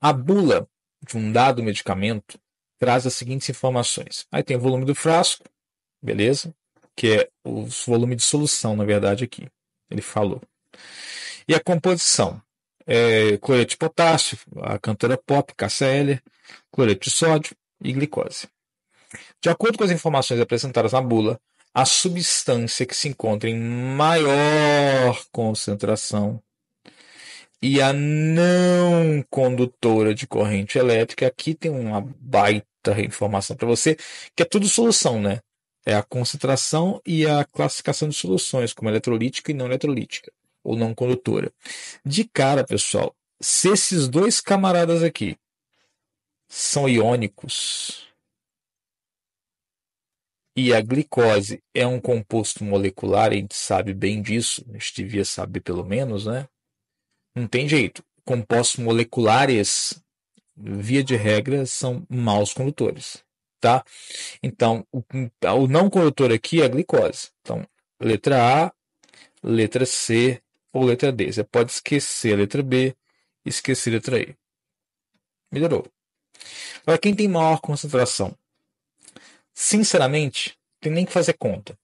A bula de um dado medicamento traz as seguintes informações. Aí tem o volume do frasco, beleza? Que é o volume de solução, na verdade, aqui. Ele falou. E a composição. É, cloreto de potássio, a cantora pop, KCL, cloreto de sódio e glicose. De acordo com as informações apresentadas na bula, a substância que se encontra em maior concentração e a não condutora de corrente elétrica. Aqui tem uma baita informação para você, que é tudo solução, né? É a concentração e a classificação de soluções, como eletrolítica e não eletrolítica, ou não condutora. De cara, pessoal, se esses dois camaradas aqui são iônicos e a glicose é um composto molecular, a gente sabe bem disso, a gente devia saber pelo menos, né? Não tem jeito. Compostos moleculares, via de regra, são maus condutores, tá? Então, o, o não condutor aqui é a glicose. Então, letra A, letra C ou letra D. Você pode esquecer a letra B, esquecer a letra E. Melhorou. Para quem tem maior concentração, sinceramente, tem nem que fazer conta.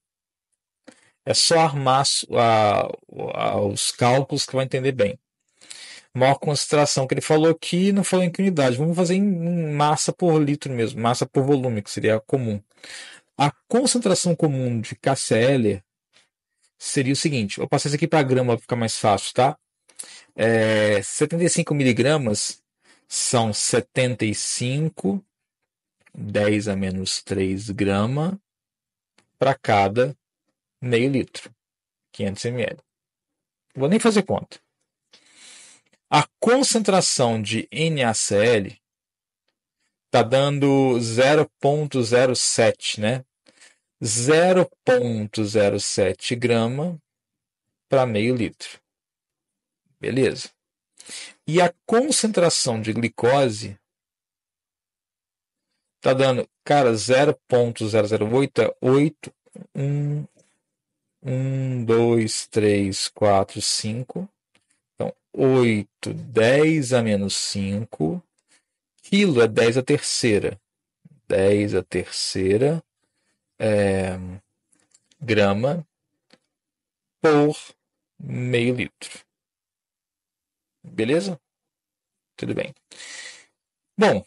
É só armar a, a, os cálculos que vai entender bem maior concentração que ele falou aqui, não falou em que unidade. Vamos fazer em massa por litro mesmo, massa por volume, que seria comum. A concentração comum de KCl seria o seguinte: eu passei isso aqui para grama para ficar mais fácil, tá? É, 75 miligramas são 75, 10 a menos 3 grama para cada meio litro, 500 ml. Vou nem fazer conta. A concentração de NaCl está dando 0,07, né? 0,07 grama para meio litro. Beleza. E a concentração de glicose tá dando, cara, 0.008 é 8, 1, 1, 2, 3, 4, 5, 8, 10 a menos 5. Quilo é 10 a terceira. 10 a terceira é, grama por meio litro. Beleza? Tudo bem. Bom,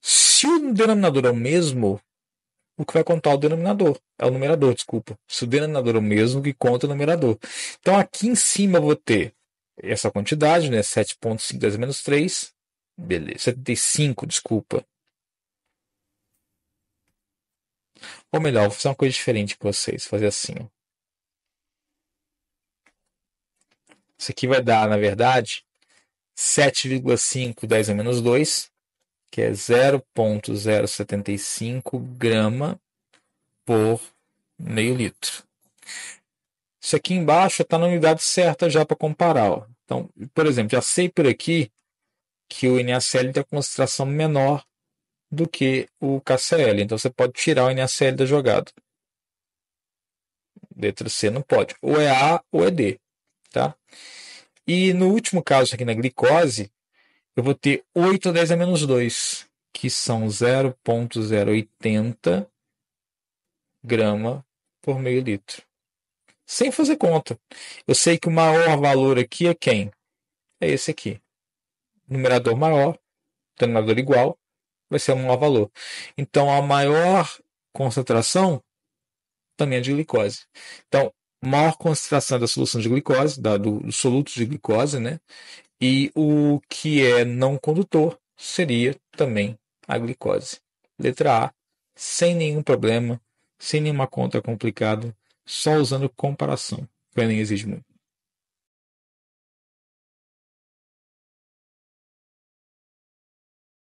se o denominador é o mesmo, o que vai contar o denominador. É o numerador, desculpa. Se o denominador é o mesmo, o que conta é o numerador. Então aqui em cima eu vou ter essa quantidade, né? 7.5 10 menos 3. Beleza, 75, desculpa. Ou melhor, vou fazer uma coisa diferente com vocês. Vou fazer assim. Ó. Isso aqui vai dar, na verdade, 7,5 10 a menos 2, que é 0,075 grama por meio litro. Isso aqui embaixo está na unidade certa já para comparar. Ó. Então, por exemplo, já sei por aqui que o NaCl tem a concentração menor do que o KCl. Então, você pode tirar o NaCl da jogada. Letra C não pode. Ou é A ou é D. Tá? E no último caso aqui na glicose, eu vou ter 8 a 10 a menos 2, que são 0,080 grama por meio litro sem fazer conta. Eu sei que o maior valor aqui é quem? É esse aqui. Numerador maior, denominador igual, vai ser o maior valor. Então, a maior concentração também é de glicose. Então, maior concentração da solução de glicose, da, do, do soluto de glicose, né? E o que é não condutor seria também a glicose. Letra A, sem nenhum problema, sem nenhuma conta complicada, só usando comparação. Enem exige muito.